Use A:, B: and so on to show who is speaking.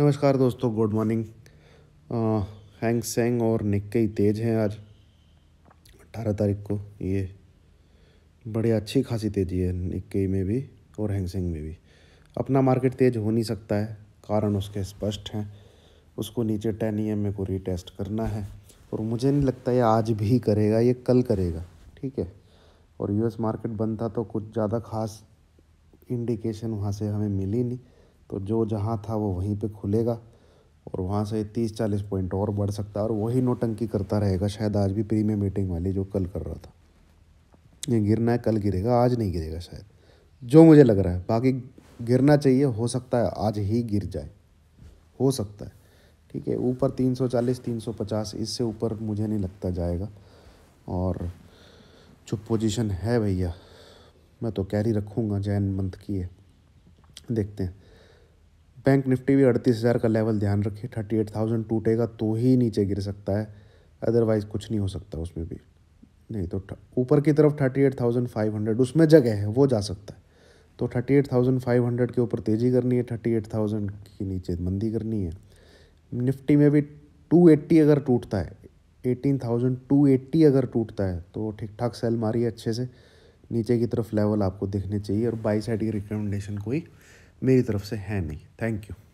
A: नमस्कार दोस्तों good morning Hang Seng और ही तेज हैं आज अट्ठारह तारीख को ये बड़ी अच्छी खासी तेज़ी है निक्के में भी और हैंग सेंग में भी अपना मार्केट तेज हो नहीं सकता है कारण उसके स्पष्ट हैं उसको नीचे टेन ई e एम को रीटेस्ट करना है और मुझे नहीं लगता ये आज भी करेगा ये कल करेगा ठीक है और यूएस मार्केट बंद था तो कुछ ज़्यादा खास इंडिकेशन वहाँ से हमें मिली नहीं तो जो जहाँ था वो वहीं पे खुलेगा और वहाँ से तीस चालीस पॉइंट और बढ़ सकता है और वही नोटंकी करता रहेगा शायद आज भी प्रीमियम मीटिंग वाली जो कल कर रहा था ये गिरना है कल गिरेगा आज नहीं गिरेगा शायद जो मुझे लग रहा है बाकी गिरना चाहिए हो सकता है आज ही गिर जाए हो सकता है ठीक है ऊपर 340 350 इससे ऊपर मुझे नहीं लगता जाएगा और जो पोजीशन है भैया मैं तो कैरी रखूँगा जैन मंथ की है देखते हैं बैंक निफ्टी भी अड़तीस हज़ार का लेवल ध्यान रखिए थर्टी एट थाउजेंड टूटेगा तो ही नीचे गिर सकता है अदरवाइज़ कुछ नहीं हो सकता उसमें भी नहीं तो ऊपर की तरफ thirty eight thousand five hundred उसमें जगह है वो जा सकता है तो thirty eight thousand five hundred के ऊपर तेज़ी करनी है थर्टी एट थाउजेंड की नीचे मंदी करनी है निफ्टी में भी टू एट्टी अगर टूटता है एटीन थाउजेंड टू एट्टी अगर टूटता है तो ठीक ठाक सेल मारिए अच्छे से नीचे की तरफ लेवल आपको देखने चाहिए और बाई साइड की रिकमेंडेशन कोई मेरी तरफ से है नहीं थैंक यू